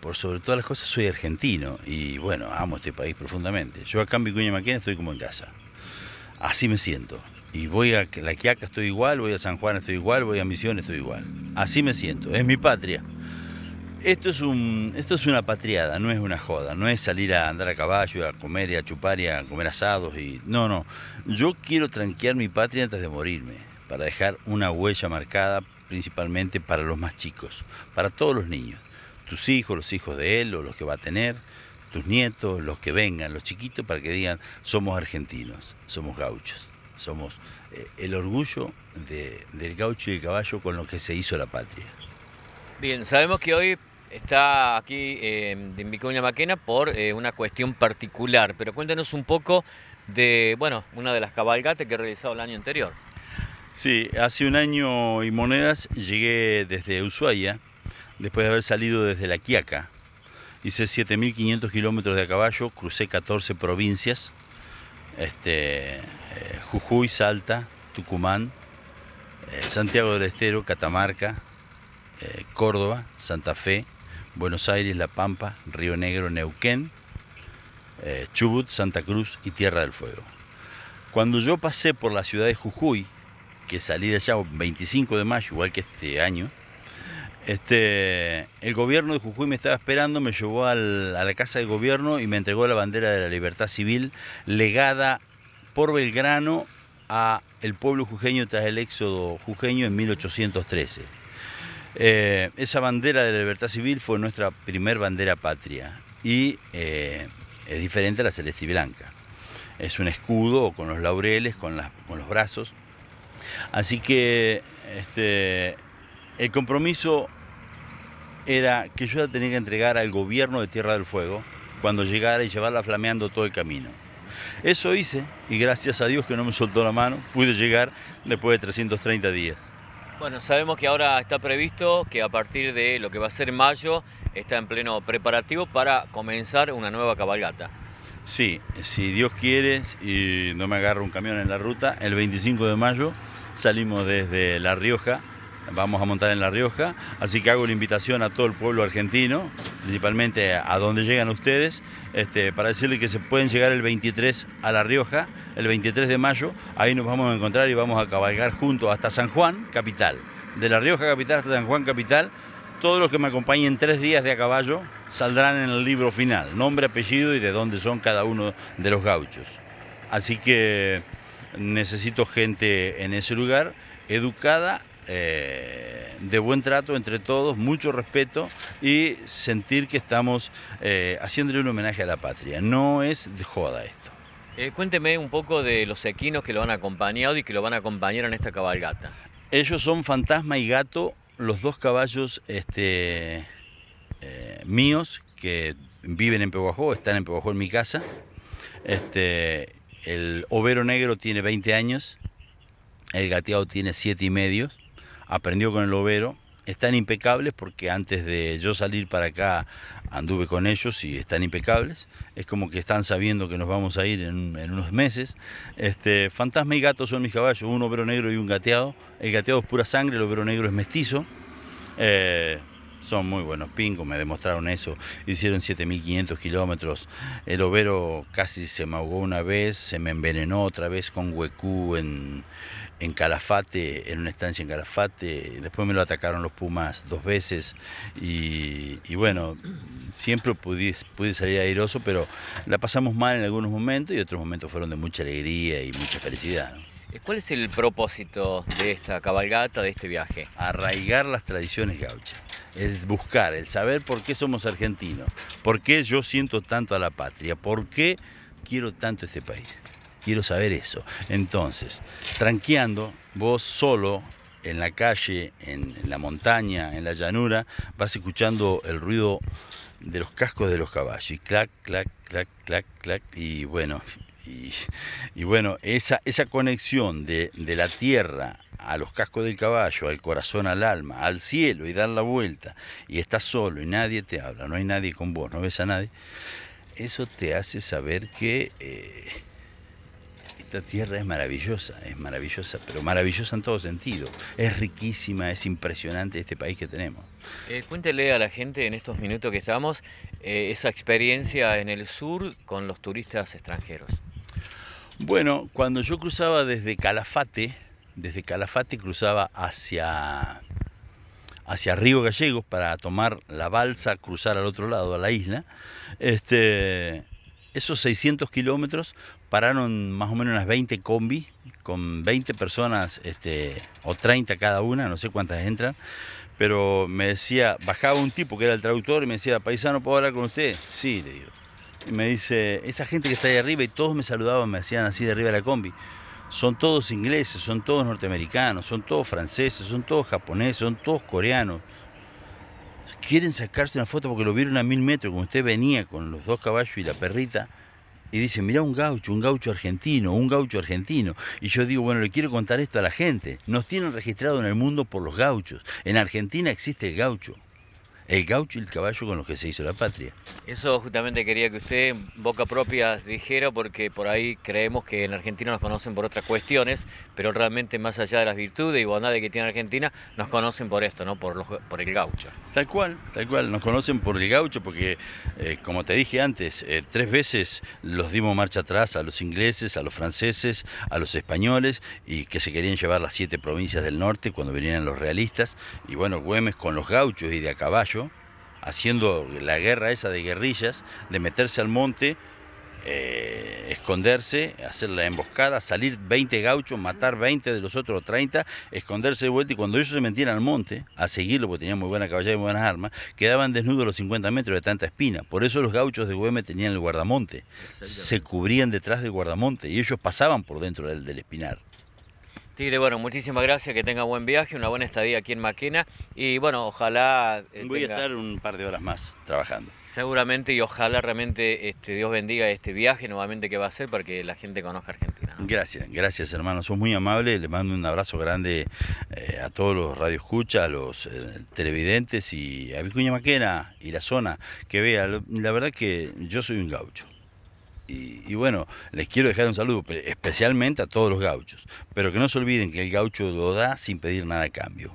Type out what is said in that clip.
por sobre todas las cosas, soy argentino y bueno, amo este país profundamente. Yo acá en Vicuña Maquena estoy como en casa. Así me siento. Y voy a La Quiaca, estoy igual, voy a San Juan, estoy igual, voy a Misiones, estoy igual. Así me siento. Es mi patria. Esto es, un, esto es una patriada, no es una joda, no es salir a andar a caballo, a comer y a chupar y a comer asados y... No, no, yo quiero tranquear mi patria antes de morirme, para dejar una huella marcada principalmente para los más chicos, para todos los niños tus hijos, los hijos de él o los que va a tener, tus nietos, los que vengan, los chiquitos, para que digan, somos argentinos, somos gauchos, somos eh, el orgullo del gaucho y el caballo con lo que se hizo la patria. Bien, sabemos que hoy está aquí en eh, Vicuña Maquena por eh, una cuestión particular, pero cuéntanos un poco de, bueno, una de las cabalgates que he realizado el año anterior. Sí, hace un año y monedas llegué desde Ushuaia, después de haber salido desde La Quiaca. Hice 7.500 kilómetros de a caballo, crucé 14 provincias, este, eh, Jujuy, Salta, Tucumán, eh, Santiago del Estero, Catamarca, eh, Córdoba, Santa Fe, Buenos Aires, La Pampa, Río Negro, Neuquén, Chubut, Santa Cruz y Tierra del Fuego. Cuando yo pasé por la ciudad de Jujuy, que salí de allá el 25 de mayo, igual que este año, este, el gobierno de Jujuy me estaba esperando, me llevó a la casa de gobierno y me entregó la bandera de la libertad civil legada por Belgrano a el pueblo jujeño tras el éxodo jujeño en 1813. Eh, esa bandera de la libertad civil fue nuestra primer bandera patria y eh, es diferente a la celeste y blanca. Es un escudo con los laureles, con, con los brazos. Así que este, el compromiso era que yo la tenía que entregar al gobierno de Tierra del Fuego cuando llegara y llevarla flameando todo el camino. Eso hice y gracias a Dios que no me soltó la mano, pude llegar después de 330 días. Bueno, sabemos que ahora está previsto que a partir de lo que va a ser mayo está en pleno preparativo para comenzar una nueva cabalgata. Sí, si Dios quiere y no me agarro un camión en la ruta, el 25 de mayo salimos desde La Rioja vamos a montar en La Rioja, así que hago la invitación a todo el pueblo argentino, principalmente a donde llegan ustedes, este, para decirles que se pueden llegar el 23 a La Rioja, el 23 de mayo, ahí nos vamos a encontrar y vamos a cabalgar juntos hasta San Juan, capital, de La Rioja capital hasta San Juan capital, todos los que me acompañen tres días de a caballo saldrán en el libro final, nombre, apellido y de dónde son cada uno de los gauchos. Así que necesito gente en ese lugar educada eh, de buen trato entre todos, mucho respeto y sentir que estamos eh, haciéndole un homenaje a la patria. No es de joda esto. Eh, cuénteme un poco de los equinos que lo han acompañado y que lo van a acompañar en esta cabalgata. Ellos son Fantasma y Gato, los dos caballos este, míos que viven en Pehuajó, están en Pehuajó en mi casa. Este, el overo negro tiene 20 años, el gateado tiene 7 y medio aprendió con el overo, están impecables porque antes de yo salir para acá anduve con ellos y están impecables. Es como que están sabiendo que nos vamos a ir en, unos meses. Este, fantasma y gato son mis caballos, un overo negro y un gateado. El gateado es pura sangre, el overo negro es mestizo. Eh, son muy buenos pingos, me demostraron eso. Hicieron 7.500 kilómetros. El overo casi se me ahogó una vez, se me envenenó otra vez con huecú en, Calafate, en una estancia en Calafate. Después me lo atacaron los Pumas dos veces. Y, bueno, siempre pude, pude salir airoso, pero la pasamos mal en algunos momentos y otros momentos fueron de mucha alegría y mucha felicidad. Eh, ¿Cuál es el propósito de esta cabalgata, de este viaje? Arraigar las tradiciones gauchas el buscar, el saber por qué somos argentinos, por qué yo siento tanto a la patria, por qué quiero tanto este país. Quiero saber eso. Entonces, tranqueando, vos solo en la calle, en, la montaña, en la llanura, vas escuchando el ruido de los cascos de los caballos. Y clac, clac, clac, clac, clac. Y bueno, y, bueno esa, esa conexión de, de la tierra a los cascos del caballo, al corazón, al alma, al cielo y dar la vuelta, y estás solo y nadie te habla, no hay nadie con vos, no ves a nadie, eso te hace saber que eh, esta tierra es maravillosa, es maravillosa, pero maravillosa en todo sentido. Es riquísima, es impresionante este país que tenemos. Eh, cuéntele a la gente en estos minutos que estamos eh, esa experiencia en el sur con los turistas extranjeros. Bueno, cuando yo cruzaba desde Calafate, desde Calafate cruzaba hacia, hacia Río Gallegos para tomar la balsa, cruzar al otro lado, a la isla. Este, esos 600 kilómetros pararon más o menos unas 20 combis, con 20 personas este, o 30 cada una, no sé cuántas entran, pero me decía, bajaba un tipo que era el traductor y me decía, paisano, ¿puedo hablar con usted? Sí, le digo. Y me dice, esa gente que está ahí arriba y todos me saludaban, me hacían así de arriba la combi son todos ingleses, son todos norteamericanos, son todos franceses, son todos japoneses, son todos coreanos. Quieren sacarse una foto porque lo vieron a mil metros, como usted venía con los dos caballos y la perrita, y dicen, mirá un gaucho, un gaucho argentino, un gaucho argentino. Y yo digo, bueno, le quiero contar esto a la gente. Nos tienen registrado en el mundo por los gauchos. En Argentina existe el gaucho el gaucho y el caballo con los que se hizo la patria. Eso justamente quería que usted, boca propia, dijera, porque por ahí creemos que en Argentina nos conocen por otras cuestiones, pero realmente más allá de las virtudes y bondades que tiene Argentina, nos conocen por esto, ¿no? Por, el gaucho. Tal cual, tal cual, nos conocen por el gaucho, porque eh, como te dije antes, eh, tres veces los dimos marcha atrás a los ingleses, a los franceses, a los españoles, y que se querían llevar las siete provincias del norte cuando venían los realistas, y bueno, Güemes con los gauchos y de a caballo haciendo la guerra esa de guerrillas, de meterse al monte, eh, esconderse, hacer la emboscada, salir 20 gauchos, matar 20 de los otros 30, esconderse de vuelta y cuando ellos se metían al monte a seguirlo porque tenían muy buena caballería y muy buenas armas, quedaban desnudos los 50 metros de tanta espina. Por eso los gauchos de Güemes tenían el guardamonte, se cubrían detrás del guardamonte y ellos pasaban por dentro del, del espinar. Tigre, bueno, muchísimas gracias, que tenga buen viaje, una buena estadía aquí en Maquena y bueno, ojalá... Eh, Voy a estar un par de horas más trabajando. Seguramente y ojalá realmente este, Dios bendiga este viaje nuevamente que va a ser para que la gente conozca Argentina. Gracias, gracias hermano, sos muy amable, le mando un abrazo grande eh, a todos los radioescuchas, a los eh, televidentes y a Vicuña Maquena y la zona que vea. La verdad que yo soy un gaucho y, bueno, les quiero dejar un saludo especialmente a todos los gauchos, pero que no se olviden que el gaucho lo da sin pedir nada a cambio.